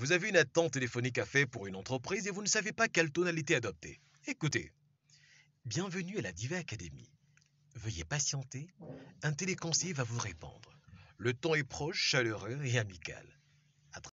Vous avez une attente téléphonique à faire pour une entreprise et vous ne savez pas quelle tonalité adopter. Écoutez, bienvenue à la Diva Academy. Veuillez patienter, un téléconseiller va vous répondre. Le temps est proche, chaleureux et amical.